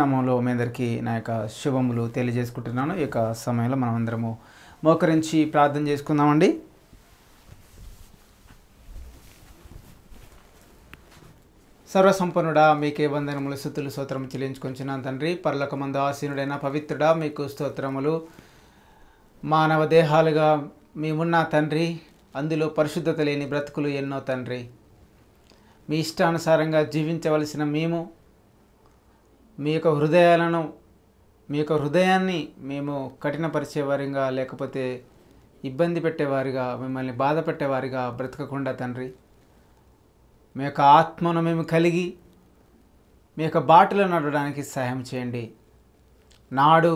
నామంలో మీ అందరికీ నా యొక్క శుభములు తెలియజేసుకుంటున్నాను ఈ యొక్క సమయంలో మనం అందరము మోకరించి ప్రార్థన చేసుకుందామండి సర్వసంపన్నుడా మీకే వందనములు స్థుతులు స్తోత్రము చెల్లించుకొంచిన తండ్రి మందు ఆసీనుడైన పవిత్రుడా మీకు స్తోత్రములు మానవ దేహాలుగా మేమున్న తండ్రి అందులో పరిశుద్ధత లేని బ్రతుకులు ఎన్నో తండ్రి మీ ఇష్టానుసారంగా జీవించవలసిన మేము మీ యొక్క హృదయాలను మీ యొక్క హృదయాన్ని మేము కఠినపరిచేవారిగా లేకపోతే ఇబ్బంది పెట్టేవారిగా మిమ్మల్ని బాధ పెట్టేవారిగా బ్రతకకుండా తండ్రి మీ యొక్క ఆత్మను మేము కలిగి మీ యొక్క బాటలో నడవడానికి సహాయం చేయండి నాడు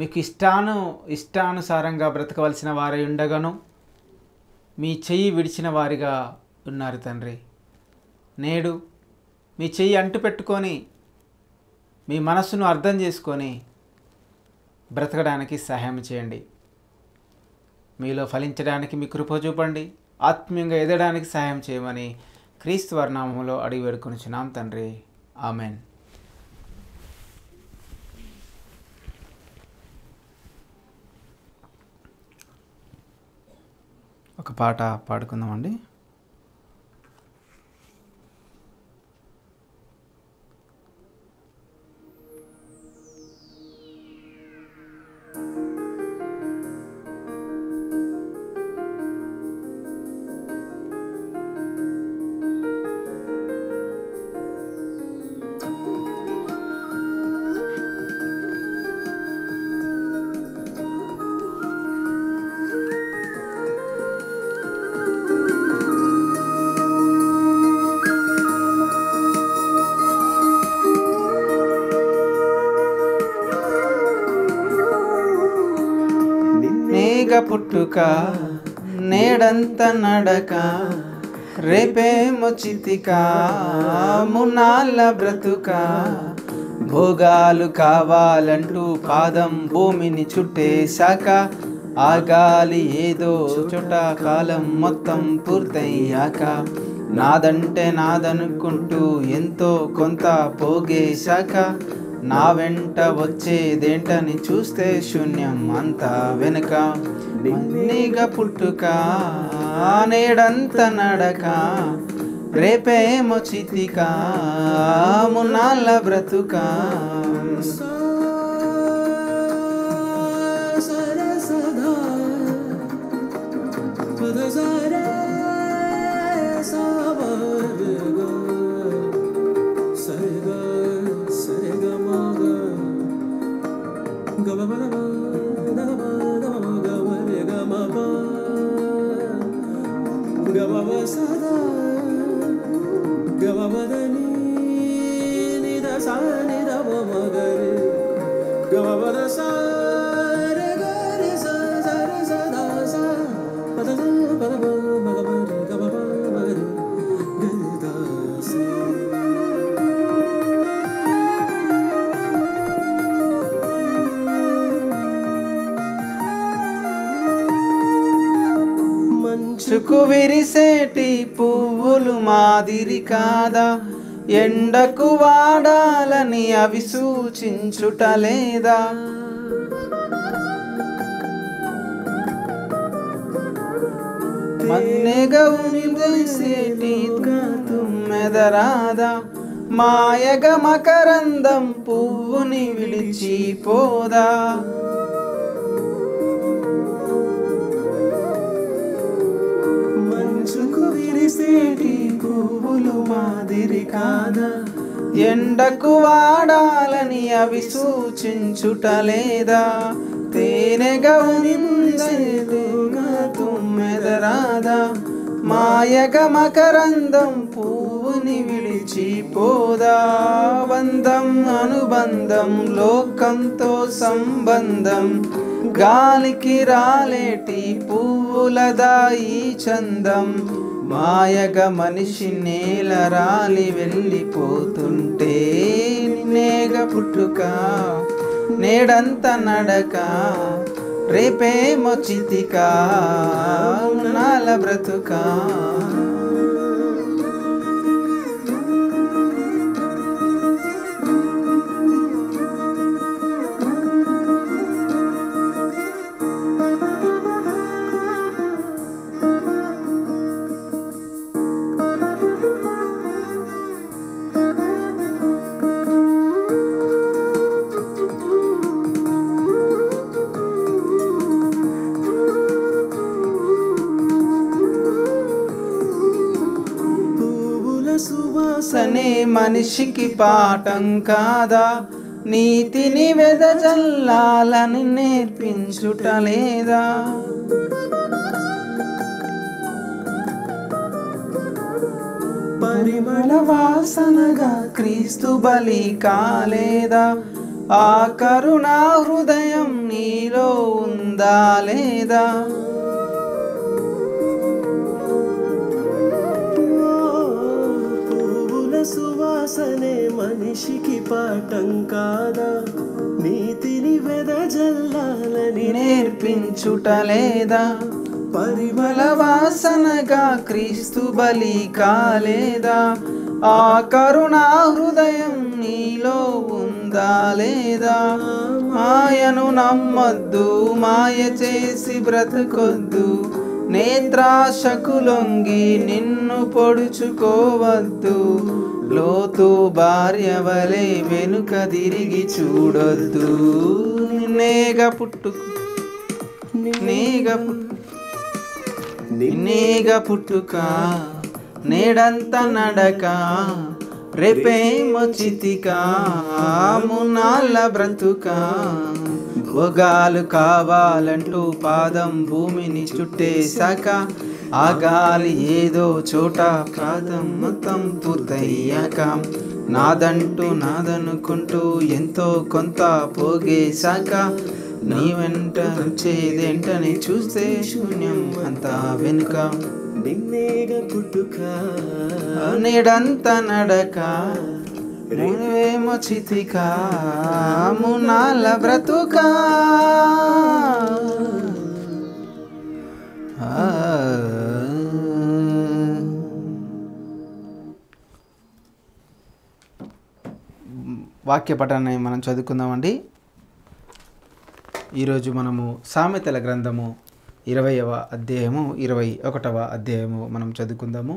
మీకు ఇష్టాను ఇష్టానుసారంగా బ్రతకవలసిన వారై ఉండగాను మీ చెయ్యి విడిచిన వారిగా ఉన్నారు తండ్రి నేడు మీ చెయ్యి అంటు పెట్టుకొని మీ మనస్సును అర్థం చేసుకొని బ్రతకడానికి సహాయం చేయండి మీలో ఫలించడానికి మీ కృప చూపండి ఆత్మీయంగా ఎదగడానికి సహాయం చేయమని క్రీస్తు వర్ణామంలో అడిగి వేడుకొనిచున్నాం తండ్రి ఆమెన్ ఒక పాట పాడుకుందామండి బ్రతుక నేడంత నడక రేపే ముచితిక మునాల బ్రతుక భోగాలు కావాలంటూ పాదం భూమిని చుట్టేశాక ఆగాలి ఏదో చుట్ట కాలం మొత్తం పూర్తయ్యాక నాదంటే నాదనుకుంటూ ఎంతో కొంత పోగేశాక నా వెంట వచ్చేదేంటని చూస్తే శూన్యం అంతా వెనుక నిగ పుట్టుక నేడంత నడక రేపేమో చితిక మునాల బ్రతుక మాదిరి కాదా ఎండకు వాడాలని అవి సూచించుట లేదా మెదరాదా తుమ్మెదరాదా మాయగ మకరందం పువ్వుని విడిచిపోదా బావులు మాదిరి కాదా ఎండకు వాడాలని అవి సూచించుటలేదా తేనెగా తుమ్మెదరాదా మాయగ మకరందం పువ్వుని విడిచిపోదా బంధం అనుబంధం లోకంతో సంబంధం గాలికి రాలేటి పువ్వులదా ఈ చందం మాయగ మనిషి నేల రాలి వెళ్ళిపోతుంటే నేగ పుట్టుక నేడంత నడక రేపే చితిక నాల బ్రతుకా మనిషికి పాఠం కాదా నీతిని వెదజల్లాలని నేర్పించుట లేదా పరిమళ వాసనగా క్రీస్తు బలి కాలేదా ఆ కరుణా హృదయం నీలో ఉందా లేదా మనిషికి పాఠం కాదా నీతిని వెదజల్లాలని నేర్పించుటలేదా పరిమళ వాసనగా క్రీస్తు బలి కాలేదా ఆ కరుణా హృదయం నీలో ఉందా లేదా మాయను నమ్మొద్దు మాయ చేసి బ్రతకొద్దు నేత్రాశకులొంగి నిన్ను పొడుచుకోవద్దు లోతు భార్యవలే వెనుక తిరిగి చూడొద్దు నిన్నేగ పుట్టు నేగ పుట్టు పుట్టుక నేడంత నడక రేపేమొచితిక మునాళ్ళ బ్రతుక భోగాలు కావాలంటూ పాదం భూమిని చుట్టేశాక ఆ గాలి ఏదో చోట ప్రాతం మొత్తం పూర్తయ్యాక నాదంటూ నాదనుకుంటూ ఎంతో కొంత పోగేశాక నీ వెంట వచ్చేదేంటని చూస్తే శూన్యం అంతా వెనుక నిన్నేగ పుట్టుక నడక నువ్వేమో చితిక మునాల బ్రతుక ఆ వాక్య పఠాన్ని మనం చదువుకుందామండి ఈరోజు మనము సామెతల గ్రంథము ఇరవైవ అధ్యాయము ఇరవై ఒకటవ అధ్యాయము మనం చదువుకుందాము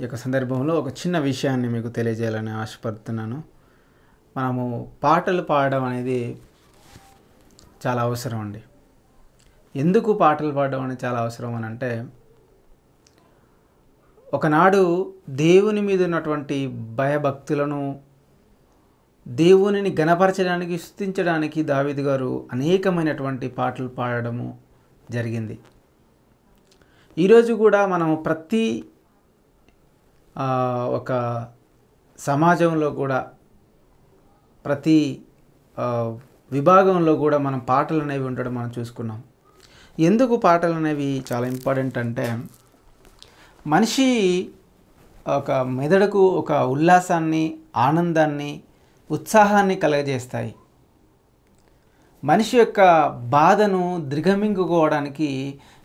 ఈ యొక్క సందర్భంలో ఒక చిన్న విషయాన్ని మీకు తెలియజేయాలని ఆశపడుతున్నాను మనము పాటలు పాడడం అనేది చాలా అవసరం అండి ఎందుకు పాటలు పాడడం అనేది చాలా అవసరం అని అంటే ఒకనాడు దేవుని మీద ఉన్నటువంటి భయభక్తులను దేవునిని గణపరచడానికి స్థుతించడానికి దావిద్ గారు అనేకమైనటువంటి పాటలు పాడడము జరిగింది ఈరోజు కూడా మనం ప్రతి ఒక సమాజంలో కూడా ప్రతి విభాగంలో కూడా మనం పాటలు అనేవి ఉండడం మనం చూసుకున్నాం ఎందుకు పాటలు అనేవి చాలా ఇంపార్టెంట్ అంటే మనిషి ఒక మెదడుకు ఒక ఉల్లాసాన్ని ఆనందాన్ని ఉత్సాహాన్ని కలగజేస్తాయి మనిషి యొక్క బాధను దిగమింగుకోవడానికి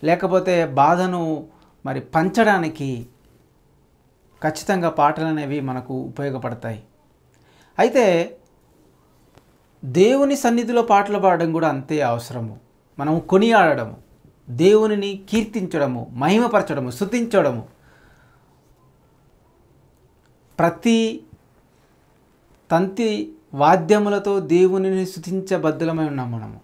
లేకపోతే బాధను మరి పంచడానికి ఖచ్చితంగా పాటలు అనేవి మనకు ఉపయోగపడతాయి అయితే దేవుని సన్నిధిలో పాటలు పాడడం కూడా అంతే అవసరము మనము కొనియాడము దేవునిని కీర్తించడము మహిమపరచడము శుతించడము ప్రతి తంతి వాద్యములతో దేవునిని స్థుతించబద్ధులమై ఉన్నాం మనము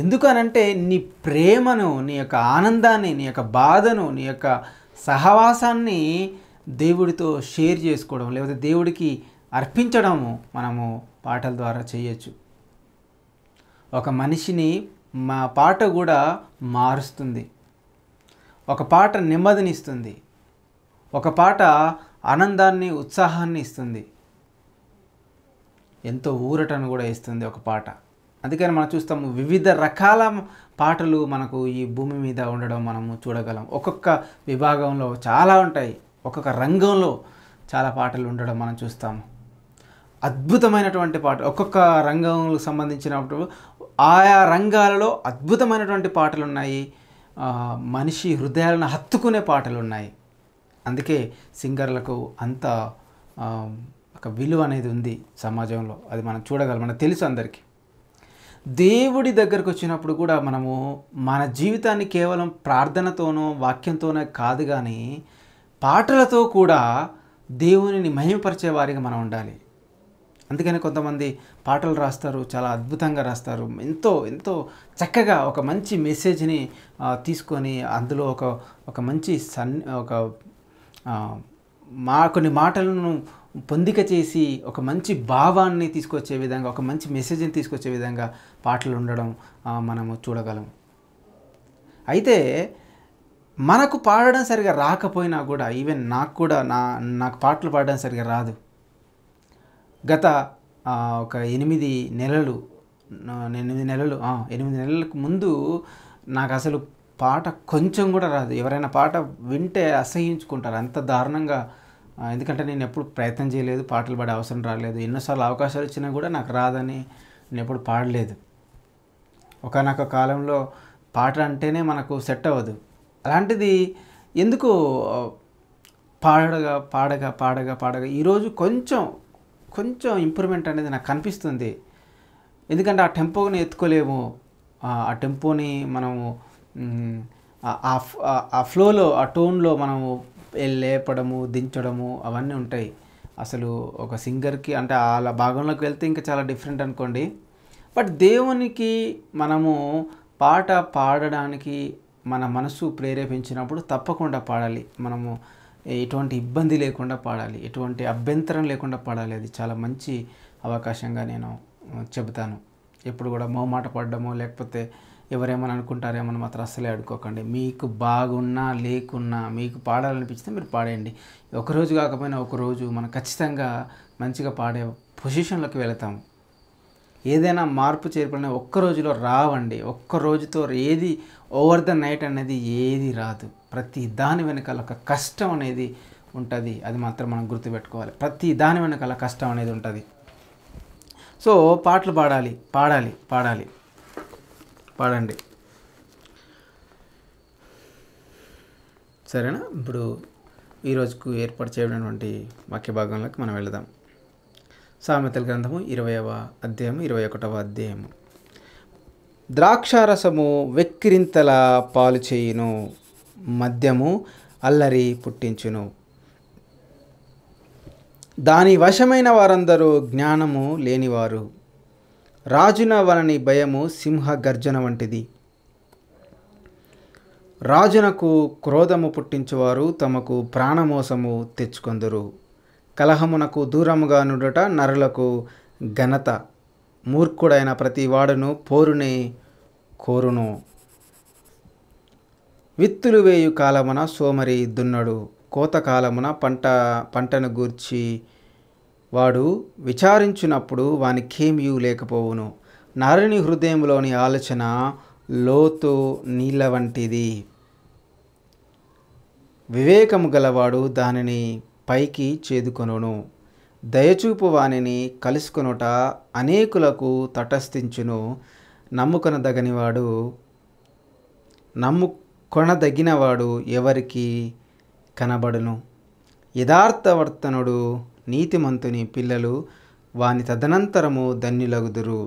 ఎందుకనంటే నీ ప్రేమను నీ యొక్క ఆనందాన్ని నీ యొక్క బాధను నీ యొక్క సహవాసాన్ని దేవుడితో షేర్ చేసుకోవడం లేకపోతే దేవుడికి అర్పించడము మనము పాటల ద్వారా చేయొచ్చు ఒక మనిషిని మా పాట కూడా మారుస్తుంది ఒక పాట నెమ్మదినిస్తుంది ఒక పాట ఆనందాన్ని ఉత్సాహాన్ని ఇస్తుంది ఎంతో ఊరటను కూడా ఇస్తుంది ఒక పాట అందుకని మనం చూస్తాము వివిధ రకాల పాటలు మనకు ఈ భూమి మీద ఉండడం మనము చూడగలం ఒక్కొక్క విభాగంలో చాలా ఉంటాయి ఒక్కొక్క రంగంలో చాలా పాటలు ఉండడం మనం చూస్తాము అద్భుతమైనటువంటి పాట ఒక్కొక్క రంగంకు సంబంధించినప్పుడు ఆయా రంగాలలో అద్భుతమైనటువంటి పాటలు ఉన్నాయి మనిషి హృదయాలను హత్తుకునే పాటలు ఉన్నాయి అందుకే సింగర్లకు అంత ఒక విలువ అనేది ఉంది సమాజంలో అది మనం చూడగలం మనకు తెలుసు అందరికీ దేవుడి దగ్గరకు వచ్చినప్పుడు కూడా మనము మన జీవితాన్ని కేవలం ప్రార్థనతోనో వాక్యంతోనే కాదు కానీ పాటలతో కూడా దేవునిని మహిమపరిచే వారిగా మనం ఉండాలి అందుకని కొంతమంది పాటలు రాస్తారు చాలా అద్భుతంగా రాస్తారు ఎంతో ఎంతో చక్కగా ఒక మంచి మెసేజ్ని తీసుకొని అందులో ఒక ఒక మంచి సన్ ఒక మా కొన్ని మాటలను పొందిక చేసి ఒక మంచి భావాన్ని తీసుకొచ్చే విధంగా ఒక మంచి మెసేజ్ని తీసుకొచ్చే విధంగా పాటలు ఉండడం మనము చూడగలం అయితే మనకు పాడడం సరిగా రాకపోయినా కూడా ఈవెన్ నాకు కూడా నా నాకు పాటలు పాడడం సరిగా రాదు గత ఒక ఎనిమిది నెలలు ఎనిమిది నెలలు ఎనిమిది నెలలకు ముందు నాకు అసలు పాట కొంచెం కూడా రాదు ఎవరైనా పాట వింటే అసహించుకుంటారు అంత దారుణంగా ఎందుకంటే నేను ఎప్పుడు ప్రయత్నం చేయలేదు పాటలు పడే అవసరం రాలేదు ఎన్నోసార్లు అవకాశాలు ఇచ్చినా కూడా నాకు రాదని నేను ఎప్పుడు పాడలేదు ఒకనొక కాలంలో పాట అంటేనే మనకు సెట్ అవ్వదు అలాంటిది ఎందుకు పాడగా పాడగా పాడగా పాడగా ఈరోజు కొంచెం కొంచెం ఇంప్రూవ్మెంట్ అనేది నాకు కనిపిస్తుంది ఎందుకంటే ఆ టెంపోని ఎత్తుకోలేము ఆ టెంపోని మనము ఆ ఫ్లోలో ఆ టోన్లో మనము లేపడము దించడము అవన్నీ ఉంటాయి అసలు ఒక సింగర్కి అంటే ఆ భాగంలోకి వెళ్తే ఇంకా చాలా డిఫరెంట్ అనుకోండి బట్ దేవునికి మనము పాట పాడడానికి మన మనసు ప్రేరేపించినప్పుడు తప్పకుండా పాడాలి మనము ఎటువంటి ఇబ్బంది లేకుండా పాడాలి ఎటువంటి అభ్యంతరం లేకుండా పాడాలి అది చాలా మంచి అవకాశంగా నేను చెబుతాను ఎప్పుడు కూడా మొహమాట పడడము లేకపోతే ఎవరేమని అనుకుంటారేమని మాత్రం అస్సలే అడుకోకండి మీకు బాగున్నా లేకున్నా మీకు పాడాలనిపిస్తే మీరు పాడేయండి ఒకరోజు కాకపోయినా ఒకరోజు మనం ఖచ్చితంగా మంచిగా పాడే పొజిషన్లోకి వెళతాము ఏదైనా మార్పు చేర్పులనే ఒక్క రోజులో రావండి ఒక్క రోజుతో ఏది ఓవర్ ద నైట్ అనేది ఏది రాదు ప్రతి దాని వెనకాల ఒక కష్టం అనేది ఉంటుంది అది మాత్రం మనం గుర్తుపెట్టుకోవాలి ప్రతి దాని వెనకాల కష్టం అనేది ఉంటుంది సో పాటలు పాడాలి పాడాలి పాడాలి పాడండి సరేనా ఇప్పుడు ఈరోజుకు ఏర్పాటు చేయబడినటువంటి వాక్య భాగంలోకి మనం వెళదాం సామెతల గ్రంథము ఇరవైవ అధ్యాయము ఇరవై ఒకటవ అధ్యాయము ద్రాక్షారసము వెక్కిరింతల పాలు చేయును మద్యము అల్లరి పుట్టించును దాని వశమైన వారందరూ జ్ఞానము లేనివారు రాజున వలని భయము సింహ గర్జన వంటిది రాజునకు క్రోధము పుట్టించువారు తమకు ప్రాణమోసము తెచ్చుకొందురు కలహమునకు దూరముగా నుండుట నరులకు ఘనత మూర్ఖుడైన ప్రతి వాడును పోరునే కోరును విత్తులు వేయు కాలమున సోమరి దున్నడు కోత కాలమున పంట పంటను గూర్చి వాడు విచారించినప్పుడు వానికేమీ లేకపోవును నరుని హృదయంలోని ఆలోచన లోతు నీళ్ళ వంటిది వివేకము గలవాడు దానిని పైకి చేదుకొనును దయచూపు వాణిని కలుసుకొనుట అనేకులకు తటస్థించును నమ్ముకొనదగనివాడు నమ్ముకొనదగినవాడు ఎవరికి కనబడును యథార్థవర్తనుడు నీతిమంతుని పిల్లలు వాని తదనంతరము ధన్యులగుదురు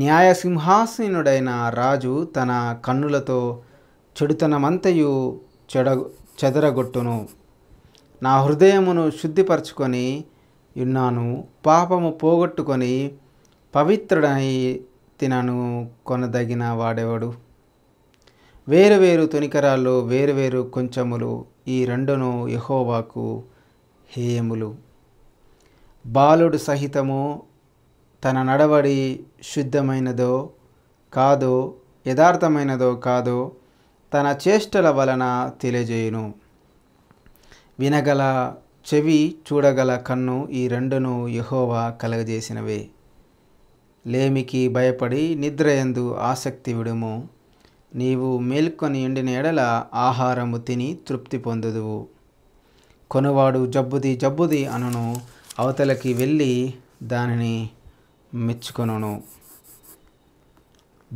న్యాయసింహాసీనుడైన రాజు తన కన్నులతో చెడుతనమంతయు చెడ చెదరగొట్టును నా హృదయమును శుద్ధిపరచుకొని ఉన్నాను పాపము పోగొట్టుకొని పవిత్రుడై తినను కొనదగిన వాడెవడు వేరువేరు తొనికరాల్లో వేరువేరు కొంచెములు ఈ రెండును యహోవాకు హేయములు బాలుడు సహితము తన నడవడి శుద్ధమైనదో కాదో యథార్థమైనదో కాదో తన చేష్టల వలన తెలియజేయును వినగల చెవి చూడగల కన్ను ఈ రెండును యహోవా కలగజేసినవే లేమికి భయపడి నిద్రయందు ఆసక్తి విడుము నీవు మేల్కొని ఎండిన ఎడల ఆహారము తిని తృప్తి పొందుదువు కొనువాడు జబ్బుది జబ్బుది అనను అవతలకి వెళ్ళి దానిని మెచ్చుకొనును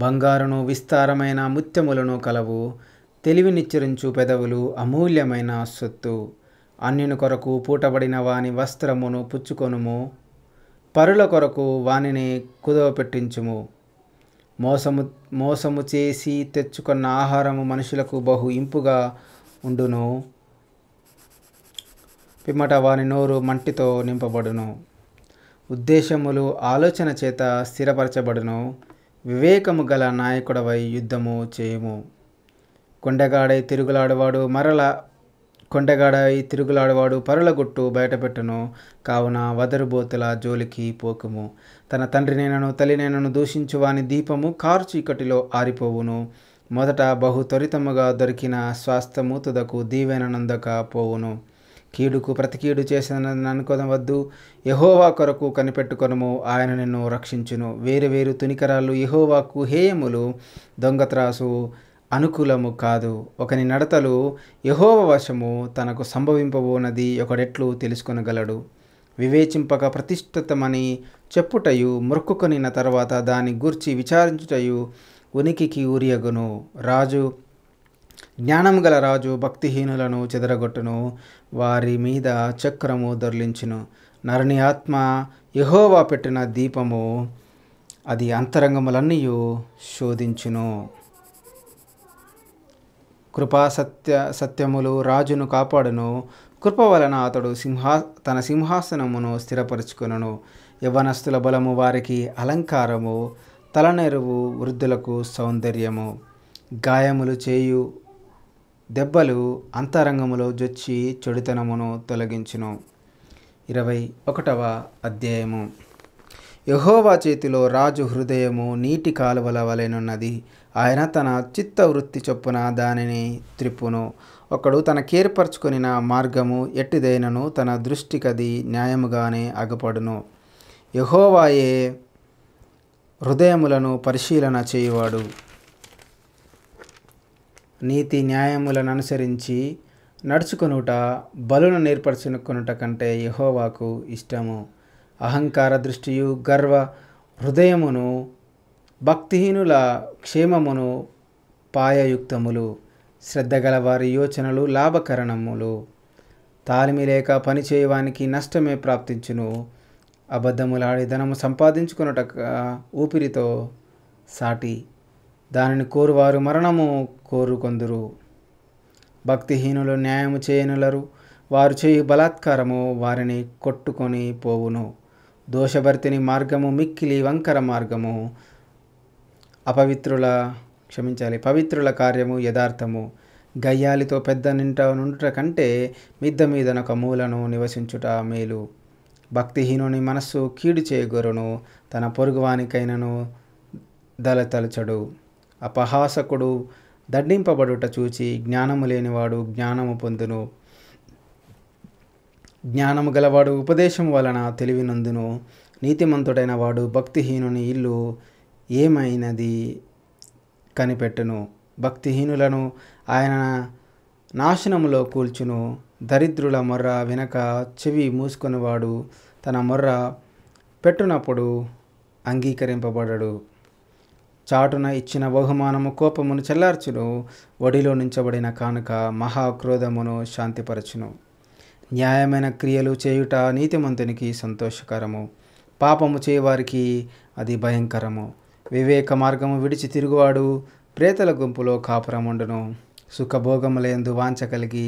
బంగారును విస్తారమైన ముత్యములను కలవు తెలివినిచ్చరించు పెదవులు అమూల్యమైన సొత్తు అన్యుని కొరకు పూటబడిన వాని వస్త్రమును పుచ్చుకొనుము పరుల కొరకు వానిని కుదవపెట్టించుము మోసము మోసము చేసి తెచ్చుకున్న ఆహారము మనుషులకు బహు ఇంపుగా ఉండును పిమ్మట వాని నోరు మంటితో నింపబడును ఉద్దేశములు ఆలోచన చేత స్థిరపరచబడును వివేకము గల నాయకుడవై యుద్ధము చేయము కొండగాడై తిరుగులాడవాడు మరల కొండగాడై తిరుగులాడవాడు పరులగొట్టు బయటపెట్టును కావున వదరుబోతుల జోలికి పోకుము తన తండ్రి తల్లి తల్లినేనను దూషించు వాని దీపము కారు చీకటిలో ఆరిపోవును మొదట బహు త్వరితముగా దొరికిన స్వాస్థము దీవెన దీవెననందక పోవును కీడుకు ప్రతికీడు చేసినని వద్దు యహోవా కొరకు కనిపెట్టుకొనము ఆయన నిన్ను రక్షించును వేరు వేరు తునికరాలు యహోవాకు హేయములు దొంగత్రాసు అనుకూలము కాదు ఒకని నడతలు యహోవ వశము తనకు సంభవింపబోనది ఒకడెట్లు తెలుసుకొనగలడు వివేచింపక ప్రతిష్ఠితమని చెప్పుటయు మొక్కుకొనిన తర్వాత దాని గూర్చి విచారించుటయు ఉనికికి ఊరియగును రాజు జ్ఞానము గల రాజు భక్తిహీనులను చెదరగొట్టును వారి మీద చక్రము దొరలించును నరుని ఆత్మ యహోవా పెట్టిన దీపము అది అంతరంగములన్నీ శోధించును కృపా సత్య సత్యములు రాజును కాపాడును కృప వలన అతడు సింహా తన సింహాసనమును స్థిరపరచుకును యవనస్తుల బలము వారికి అలంకారము తలనెరువు వృద్ధులకు సౌందర్యము గాయములు చేయు దెబ్బలు అంతరంగములో జొచ్చి చెడుతనమును తొలగించును ఇరవై ఒకటవ అధ్యాయము యహోవా చేతిలో రాజు హృదయము నీటి కాలువల వలెనున్నది ఆయన తన చిత్త వృత్తి చొప్పున దానిని త్రిప్పును ఒకడు తన కేర్పరచుకొనిన మార్గము ఎట్టిదైనను తన దృష్టికది న్యాయముగానే అగపడును యహోవాయే హృదయములను పరిశీలన చేయువాడు నీతి న్యాయములను అనుసరించి నడుచుకొనుట బలును నేర్పరచుకునుట కంటే యహోవాకు ఇష్టము అహంకార దృష్టియు గర్వ హృదయమును భక్తిహీనుల క్షేమమును పాయయుక్తములు వారి యోచనలు లాభకరణములు తాలిమి లేక పనిచేయవానికి నష్టమే ప్రాప్తించును అబద్ధములాడి ధనము సంపాదించుకున్నట ఊపిరితో సాటి దానిని కోరువారు మరణము కోరు కొందరు భక్తిహీనులు న్యాయము చేయనులరు వారు చేయు బలాత్కారము వారిని కొట్టుకొని పోవును దోషభర్తిని మార్గము మిక్కిలి వంకర మార్గము అపవిత్రుల క్షమించాలి పవిత్రుల కార్యము యథార్థము గయ్యాలితో పెద్ద నింట నుండుట కంటే మిద్ద మీదనొక మూలను నివసించుట మేలు భక్తిహీనుని మనస్సు కీడు చేయగొరును తన పొరుగువానికైనను దళతలచడు అపహాసకుడు దండింపబడుట చూచి జ్ఞానము లేనివాడు జ్ఞానము పొందును జ్ఞానము గలవాడు ఉపదేశం వలన తెలివినందును నీతిమంతుడైన వాడు భక్తిహీనుని ఇల్లు ఏమైనది కనిపెట్టును భక్తిహీనులను ఆయన నాశనములో కూల్చును దరిద్రుల మొర్ర వెనక చెవి మూసుకునివాడు తన మొర్ర పెట్టునప్పుడు అంగీకరింపబడడు చాటున ఇచ్చిన బహుమానము కోపమును చెల్లార్చును ఒడిలో నుంచబడిన కానుక మహాక్రోధమును శాంతిపరచును న్యాయమైన క్రియలు చేయుట నీతిమంతునికి సంతోషకరము పాపము చేయవారికి అది భయంకరము వివేక మార్గము విడిచి తిరుగువాడు ప్రేతల గుంపులో కాపురముండును సుఖభోగములందు వాంచ కలిగి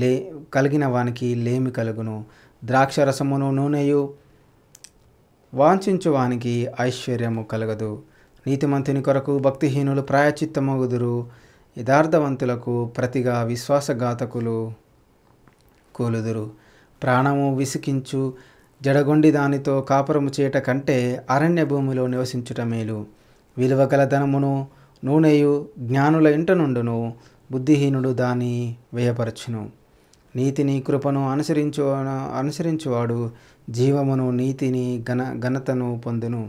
లే కలిగిన వానికి లేమి కలుగును ద్రాక్షరసమును నూనెయు వానికి ఐశ్వర్యము కలగదు నీతిమంతుని కొరకు భక్తిహీనులు ప్రాయచిత్తమగుదురు యథార్థవంతులకు ప్రతిగా విశ్వాసఘాతకులు కూలుదురు ప్రాణము విసికించు జడగొండి దానితో కాపురము చేయట కంటే అరణ్య భూమిలో నివసించుట మేలు విలువ గల ధనమును నూనెయు జ్ఞానుల ఇంట నుండును బుద్ధిహీనుడు దాని వ్యయపరచును నీతిని కృపను అనుసరించు అనుసరించువాడు జీవమును నీతిని ఘన ఘనతను పొందును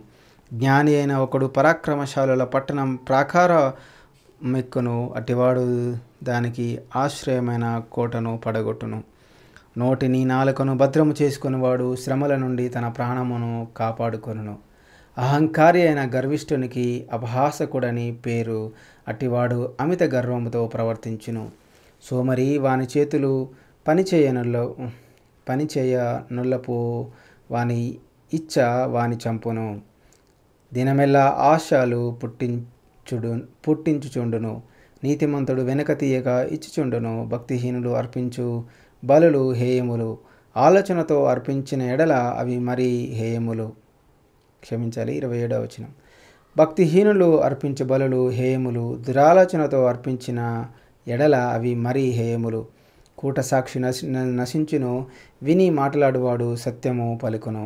జ్ఞాని అయిన ఒకడు పరాక్రమశాలుల పట్టణం ప్రాకార మెక్కును అటివాడు దానికి ఆశ్రయమైన కోటను పడగొట్టును నోటిని నాలుకను భద్రము వాడు శ్రమల నుండి తన ప్రాణమును కాపాడుకొనును అహంకారి అయిన గర్విష్ఠునికి అపహాసకుడని పేరు అటివాడు అమిత గర్వంతో ప్రవర్తించును సోమరి వాని చేతులు పనిచేయనుల్ల పనిచేయనుల్లపు వాని ఇచ్చ వాని చంపును దినమెల్లా ఆశాలు పుట్టించుడు పుట్టించుచుండును నీతిమంతుడు వెనక తీయక ఇచ్చుచుండును భక్తిహీనులు అర్పించు బలులు హేయములు ఆలోచనతో అర్పించిన ఎడల అవి మరీ హేయములు క్షమించాలి ఇరవై ఏడవ వచనం భక్తిహీనులు అర్పించు బలులు హేయములు దురాలోచనతో అర్పించిన ఎడల అవి మరీ హేయములు కూటసాక్షి నశి నశించును విని మాట్లాడువాడు సత్యము పలుకును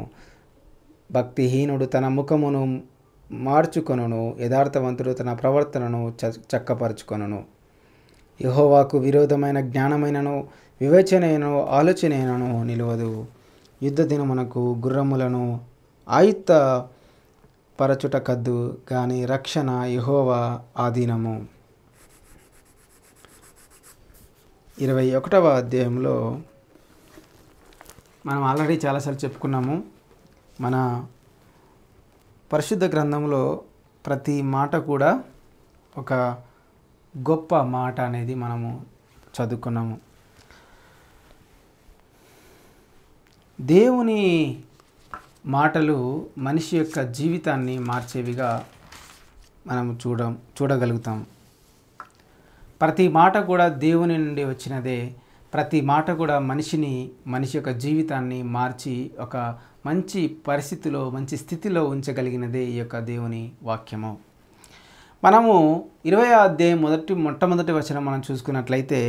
భక్తిహీనుడు తన ముఖమును మార్చుకొనును యథార్థవంతుడు తన ప్రవర్తనను చ చక్కపరచుకొనును యహోవాకు విరోధమైన జ్ఞానమైనను వివేచనైనను ఆలోచనైనను నిలవదు యుద్ధ దినమునకు గుర్రములను ఆయుత్త పరచుట కద్దు కానీ రక్షణ యహోవా ఆధీనము ఇరవై ఒకటవ అధ్యాయంలో మనం ఆల్రెడీ చాలాసార్లు చెప్పుకున్నాము మన పరిశుద్ధ గ్రంథంలో ప్రతి మాట కూడా ఒక గొప్ప మాట అనేది మనము చదువుకున్నాము దేవుని మాటలు మనిషి యొక్క జీవితాన్ని మార్చేవిగా మనం చూడ చూడగలుగుతాం ప్రతి మాట కూడా దేవుని నుండి వచ్చినదే ప్రతి మాట కూడా మనిషిని మనిషి యొక్క జీవితాన్ని మార్చి ఒక మంచి పరిస్థితిలో మంచి స్థితిలో ఉంచగలిగినదే ఈ యొక్క దేవుని వాక్యము మనము ఇరవై అధ్యాయం మొదటి మొట్టమొదటి వచనం మనం చూసుకున్నట్లయితే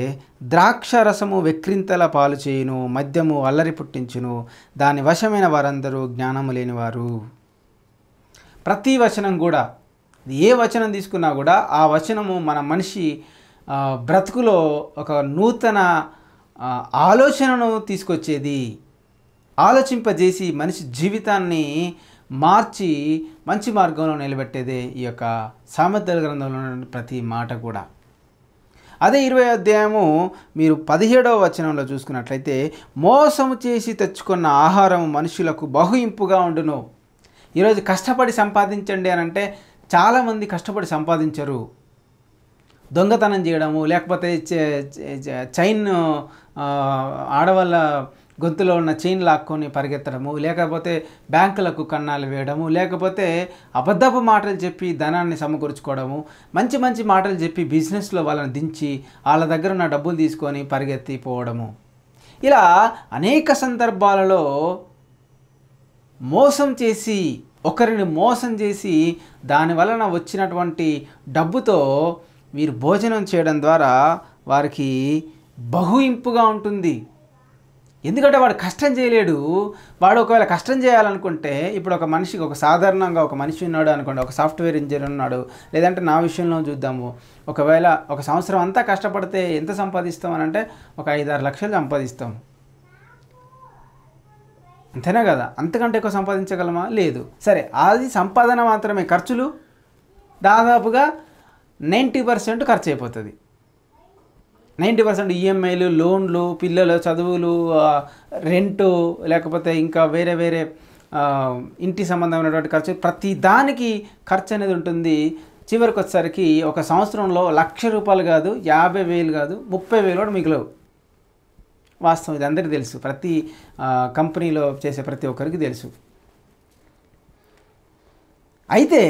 ద్రాక్ష రసము వెక్రింతల పాలు చేయును మద్యము అల్లరి పుట్టించును దాని వశమైన వారందరూ జ్ఞానము లేనివారు ప్రతి వచనం కూడా ఏ వచనం తీసుకున్నా కూడా ఆ వచనము మన మనిషి బ్రతుకులో ఒక నూతన ఆలోచనను తీసుకొచ్చేది ఆలోచింపజేసి మనిషి జీవితాన్ని మార్చి మంచి మార్గంలో నిలబెట్టేదే ఈ యొక్క సామర్థ్యాల గ్రంథంలో ప్రతి మాట కూడా అదే ఇరవై అధ్యాయము మీరు పదిహేడవ వచనంలో చూసుకున్నట్లయితే మోసము చేసి తెచ్చుకున్న ఆహారం మనుషులకు బహు ఇంపుగా ఉండును ఈరోజు కష్టపడి సంపాదించండి అని అంటే చాలామంది కష్టపడి సంపాదించరు దొంగతనం చేయడము లేకపోతే చైన్ ఆడవాళ్ళ గొంతులో ఉన్న చైన్ లాక్కొని పరిగెత్తడము లేకపోతే బ్యాంకులకు కన్నాలు వేయడము లేకపోతే అబద్ధపు మాటలు చెప్పి ధనాన్ని సమకూర్చుకోవడము మంచి మంచి మాటలు చెప్పి బిజినెస్లో వాళ్ళని దించి వాళ్ళ దగ్గర ఉన్న డబ్బులు తీసుకొని పరిగెత్తిపోవడము ఇలా అనేక సందర్భాలలో మోసం చేసి ఒకరిని మోసం చేసి దాని వలన వచ్చినటువంటి డబ్బుతో వీరు భోజనం చేయడం ద్వారా వారికి బహు ఇంపుగా ఉంటుంది ఎందుకంటే వాడు కష్టం చేయలేడు వాడు ఒకవేళ కష్టం చేయాలనుకుంటే ఇప్పుడు ఒక మనిషికి ఒక సాధారణంగా ఒక మనిషి ఉన్నాడు అనుకోండి ఒక సాఫ్ట్వేర్ ఇంజనీర్ ఉన్నాడు లేదంటే నా విషయంలో చూద్దాము ఒకవేళ ఒక సంవత్సరం అంతా కష్టపడితే ఎంత సంపాదిస్తాం అని అంటే ఒక ఐదారు లక్షలు సంపాదిస్తాం అంతేనా కదా అంతకంటే ఎక్కువ సంపాదించగలమా లేదు సరే అది సంపాదన మాత్రమే ఖర్చులు దాదాపుగా నైంటీ పర్సెంట్ ఖర్చు అయిపోతుంది నైంటీ పర్సెంట్ ఈఎంఐలు e లోన్లు పిల్లల చదువులు రెంటు లేకపోతే ఇంకా వేరే వేరే ఇంటి సంబంధమైనటువంటి ఖర్చు ప్రతి దానికి ఖర్చు అనేది ఉంటుంది చివరికి వచ్చేసరికి ఒక సంవత్సరంలో లక్ష రూపాయలు కాదు యాభై వేలు కాదు ముప్పై వేలు కూడా మిగిలవు వాస్తవం ఇది అందరికీ తెలుసు ప్రతి కంపెనీలో చేసే ప్రతి ఒక్కరికి తెలుసు అయితే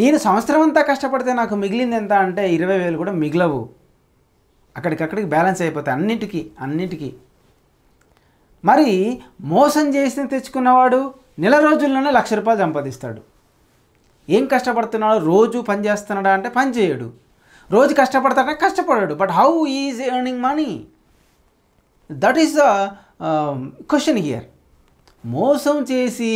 నేను సంవత్సరం అంతా కష్టపడితే నాకు మిగిలింది ఎంత అంటే ఇరవై వేలు కూడా మిగిలవు అక్కడికక్కడికి బ్యాలెన్స్ అయిపోతాయి అన్నిటికీ అన్నిటికీ మరి మోసం చేసి తెచ్చుకున్నవాడు నెల రోజుల్లోనే లక్ష రూపాయలు సంపాదిస్తాడు ఏం కష్టపడుతున్నాడు రోజు పని చేస్తున్నాడా అంటే పని చేయడు రోజు కష్టపడతాడా కష్టపడాడు but how is earning money that is the question here మోసం చేసి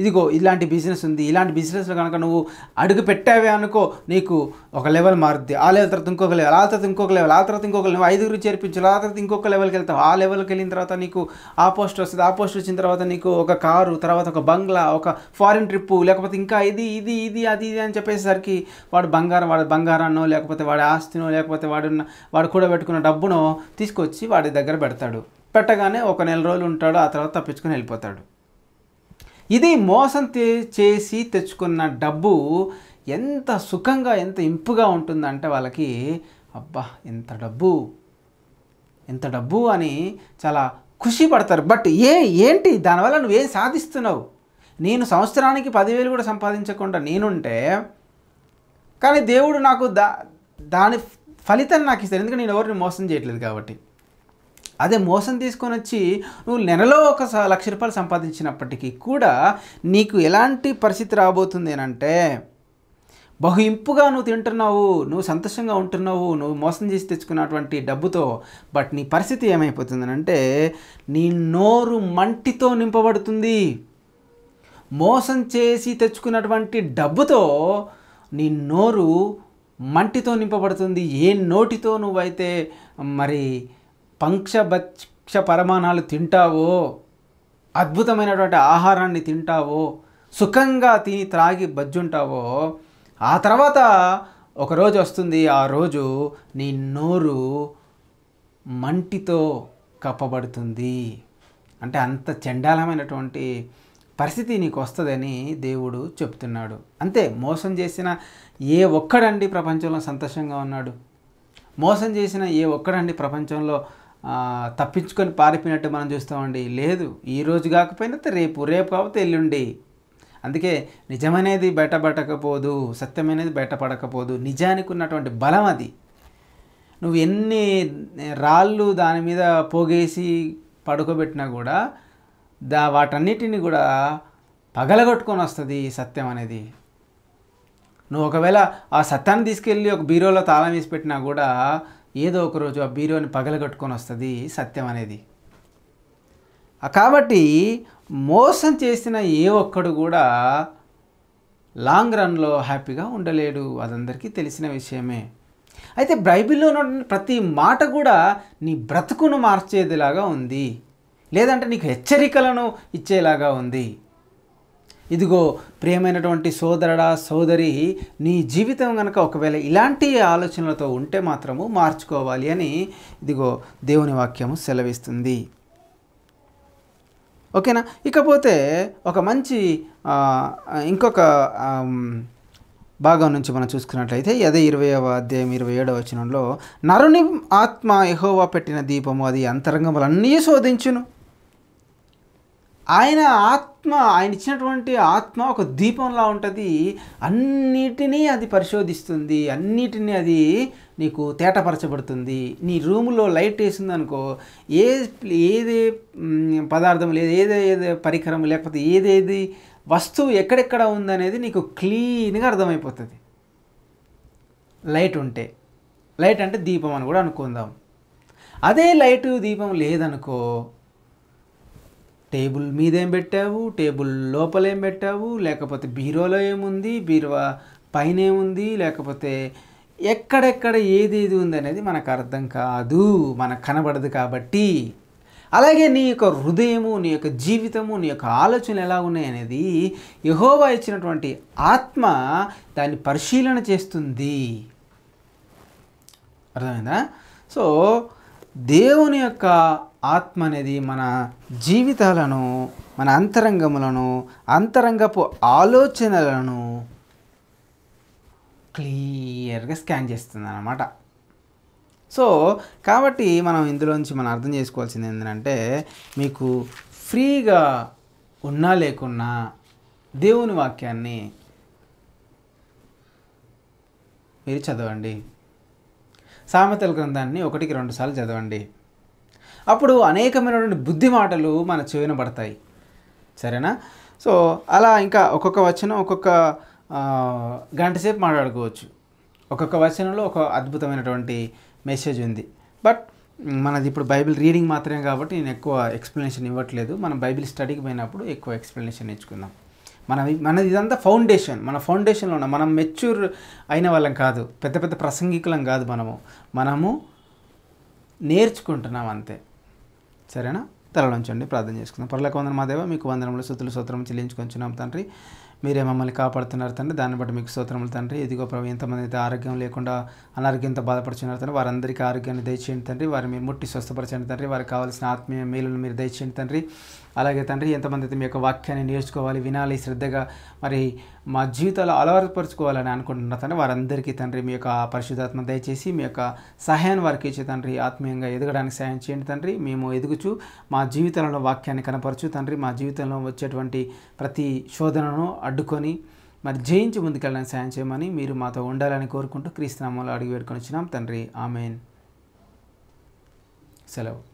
ఇదిగో ఇలాంటి బిజినెస్ ఉంది ఇలాంటి బిజినెస్లో కనుక నువ్వు అడుగు పెట్టావే అనుకో నీకు ఒక లెవెల్ మారుద్ది ఆ లెవెల్ తర్వాత ఇంకొక లెవెల్ ఆ తర్వాత ఇంకొక లెవెల్ ఆ తర్వాత ఇంకొక లెవెల్ ఐదుగురు చేర్పించు ఆ తర్వాత ఇంకొక లెవెల్కి వెళ్తావు ఆ లెవెల్కి వెళ్ళిన తర్వాత నీకు ఆ పోస్ట్ వస్తుంది ఆ పోస్ట్ వచ్చిన తర్వాత నీకు ఒక కారు తర్వాత ఒక బంగ్లా ఒక ఫారిన్ ట్రిప్పు లేకపోతే ఇంకా ఇది ఇది ఇది అది ఇది అని చెప్పేసరికి వాడు బంగారం వాడు బంగారాన్నో లేకపోతే వాడి ఆస్తినో లేకపోతే వాడున్న వాడు కూడబెట్టుకున్న డబ్బునో తీసుకొచ్చి వాడి దగ్గర పెడతాడు పెట్టగానే ఒక నెల రోజులు ఉంటాడు ఆ తర్వాత తప్పించుకొని వెళ్ళిపోతాడు ఇది మోసం చేసి తెచ్చుకున్న డబ్బు ఎంత సుఖంగా ఎంత ఇంపుగా ఉంటుందంటే వాళ్ళకి అబ్బా ఎంత డబ్బు ఎంత డబ్బు అని చాలా ఖుషి పడతారు బట్ ఏ ఏంటి దానివల్ల నువ్వేం సాధిస్తున్నావు నేను సంవత్సరానికి పదివేలు కూడా సంపాదించకుండా నేనుంటే కానీ దేవుడు నాకు దా దాని ఫలితం నాకు ఇస్తారు ఎందుకంటే నేను ఎవరిని మోసం చేయట్లేదు కాబట్టి అదే మోసం తీసుకొని వచ్చి నువ్వు నెలలో ఒక లక్ష రూపాయలు సంపాదించినప్పటికీ కూడా నీకు ఎలాంటి పరిస్థితి రాబోతుంది అంటే బహు ఇంపుగా నువ్వు తింటున్నావు నువ్వు సంతోషంగా ఉంటున్నావు నువ్వు మోసం చేసి తెచ్చుకున్నటువంటి డబ్బుతో బట్ నీ పరిస్థితి ఏమైపోతుందనంటే నీ నోరు మంటితో నింపబడుతుంది మోసం చేసి తెచ్చుకున్నటువంటి డబ్బుతో నీ నోరు మంటితో నింపబడుతుంది ఏ నోటితో నువ్వైతే మరి పంక్షభక్ష పరమాణాలు తింటావో అద్భుతమైనటువంటి ఆహారాన్ని తింటావో సుఖంగా తిని త్రాగి బజ్జుంటావో ఆ తర్వాత ఒకరోజు వస్తుంది ఆ రోజు నీ నోరు మంటితో కప్పబడుతుంది అంటే అంత చండాలమైనటువంటి పరిస్థితి నీకు వస్తుందని దేవుడు చెప్తున్నాడు అంతే మోసం చేసిన ఏ ఒక్కడండి ప్రపంచంలో సంతోషంగా ఉన్నాడు మోసం చేసిన ఏ ఒక్కడండి ప్రపంచంలో తప్పించుకొని పారిపోయినట్టు మనం చూస్తామండి లేదు ఈ రోజు కాకపోయినా రేపు రేపు కాకపోతే ఎల్లుండి అందుకే నిజమనేది బయటపడకపోదు సత్యమనేది బయటపడకపోదు నిజానికి ఉన్నటువంటి బలం అది నువ్వు ఎన్ని రాళ్ళు దాని మీద పోగేసి పడుకోబెట్టినా కూడా దా వాటన్నిటిని కూడా పగలగొట్టుకొని వస్తుంది సత్యం అనేది నువ్వు ఒకవేళ ఆ సత్యాన్ని తీసుకెళ్ళి ఒక బీరోలో తాళం వేసి పెట్టినా కూడా ఏదో ఒకరోజు ఆ బీరోని పగలగట్టుకొని వస్తుంది సత్యం అనేది కాబట్టి మోసం చేసిన ఏ ఒక్కడు కూడా లాంగ్ రన్లో హ్యాపీగా ఉండలేడు అదందరికీ తెలిసిన విషయమే అయితే బైబిల్లో ఉన్న ప్రతి మాట కూడా నీ బ్రతుకును మార్చేదిలాగా ఉంది లేదంటే నీకు హెచ్చరికలను ఇచ్చేలాగా ఉంది ఇదిగో ప్రియమైనటువంటి సోదరుడా సోదరి నీ జీవితం కనుక ఒకవేళ ఇలాంటి ఆలోచనలతో ఉంటే మాత్రము మార్చుకోవాలి అని ఇదిగో దేవుని వాక్యము సెలవిస్తుంది ఓకేనా ఇకపోతే ఒక మంచి ఇంకొక భాగం నుంచి మనం చూసుకున్నట్లయితే అదే ఇరవైవ అధ్యాయం ఇరవై ఏడవ వచనంలో నరుని ఆత్మ ఎహోవా పెట్టిన దీపము అది అంతరంగములన్నీ శోధించును ఆయన ఆత్మ ఆత్మ ఆయన ఇచ్చినటువంటి ఆత్మ ఒక దీపంలా ఉంటుంది అన్నిటినీ అది పరిశోధిస్తుంది అన్నిటినీ అది నీకు తేటపరచబడుతుంది నీ రూములో లైట్ వేసిందనుకో ఏ ఏది పదార్థం లేదు ఏదే ఏదే పరికరం లేకపోతే ఏదేది వస్తువు ఎక్కడెక్కడ ఉందనేది నీకు క్లీన్గా అర్థమైపోతుంది లైట్ ఉంటే లైట్ అంటే దీపం అని కూడా అనుకుందాం అదే లైటు దీపం లేదనుకో టేబుల్ మీదేం పెట్టావు టేబుల్ లోపల ఏం పెట్టావు లేకపోతే బీరోలో ఏముంది బీరువా పైన ఏముంది లేకపోతే ఎక్కడెక్కడ ఏది ఏది ఉంది అనేది మనకు అర్థం కాదు మనకు కనబడదు కాబట్టి అలాగే నీ యొక్క హృదయము నీ యొక్క జీవితము నీ యొక్క ఆలోచనలు ఎలా ఉన్నాయనేది యహోవా ఇచ్చినటువంటి ఆత్మ దాన్ని పరిశీలన చేస్తుంది అర్థమైందా సో దేవుని యొక్క ఆత్మ అనేది మన జీవితాలను మన అంతరంగములను అంతరంగపు ఆలోచనలను క్లియర్గా స్కాన్ చేస్తుంది అన్నమాట సో కాబట్టి మనం ఇందులోంచి మనం అర్థం చేసుకోవాల్సింది ఏంటంటే మీకు ఫ్రీగా ఉన్నా లేకున్నా దేవుని వాక్యాన్ని మీరు చదవండి సామెతల గ్రంథాన్ని ఒకటికి రెండుసార్లు చదవండి అప్పుడు అనేకమైనటువంటి బుద్ధి మాటలు మన చెవిన పడతాయి సరేనా సో అలా ఇంకా ఒక్కొక్క వచనం ఒక్కొక్క గంటసేపు మాట్లాడుకోవచ్చు ఒక్కొక్క వచనంలో ఒక అద్భుతమైనటువంటి మెసేజ్ ఉంది బట్ మనది ఇప్పుడు బైబిల్ రీడింగ్ మాత్రమే కాబట్టి నేను ఎక్కువ ఎక్స్ప్లెనేషన్ ఇవ్వట్లేదు మనం బైబిల్ స్టడీకి పోయినప్పుడు ఎక్కువ ఎక్స్ప్లెనేషన్ నేర్చుకుందాం మన మనది ఇదంతా ఫౌండేషన్ మన ఫౌండేషన్లో ఉన్న మనం మెచ్యూర్ అయిన వాళ్ళం కాదు పెద్ద పెద్ద ప్రసంగికులం కాదు మనము మనము నేర్చుకుంటున్నాం అంతే సరేనా తరలించండి ప్రార్థన చేసుకుందాం పర్లేక వందన మా దేవ మీకు వందనములు సుతులు సూత్రం చెల్లించుకొంచున్నాం తండ్రి మీరే మమ్మల్ని కాపాడుతున్నారు తండ్రి దాన్ని బట్టి మీకు సూత్రములు తండ్రి ఇదిగో ప్రభు ఎంతమంది అయితే ఆరోగ్యం లేకుండా అనారోగ్యంతో బాధపడుచున్నారు తండ్రి వారందరికీ ఆరోగ్యాన్ని దయచేయండి తండ్రి వారు మీరు ముట్టి స్వస్థపరచండి తండ్రి వారికి కావాల్సిన ఆత్మీయ మేలును మీరు దయచేయండి తండ్రి అలాగే తండ్రి ఎంతమంది అయితే మీ యొక్క వాక్యాన్ని నేర్చుకోవాలి వినాలి శ్రద్ధగా మరి మా జీవితాలు అలవరపరుచుకోవాలని అనుకుంటున్న తండ్రి వారందరికీ తండ్రి మీ యొక్క పరిశుద్ధాత్మ దయచేసి మీ యొక్క సహాయాన్ని వారికి ఇచ్చే తండ్రి ఆత్మీయంగా ఎదగడానికి సహాయం చేయండి తండ్రి మేము ఎదుగుచు మా జీవితంలో వాక్యాన్ని కనపరచు తండ్రి మా జీవితంలో వచ్చేటువంటి ప్రతి శోధనను అడ్డుకొని మరి జయించి ముందుకెళ్ళడానికి సాయం చేయమని మీరు మాతో ఉండాలని కోరుకుంటూ క్రీస్తునామంలో అడిగి పెట్టుకొని వచ్చినాం తండ్రి ఆమెన్ సెలవు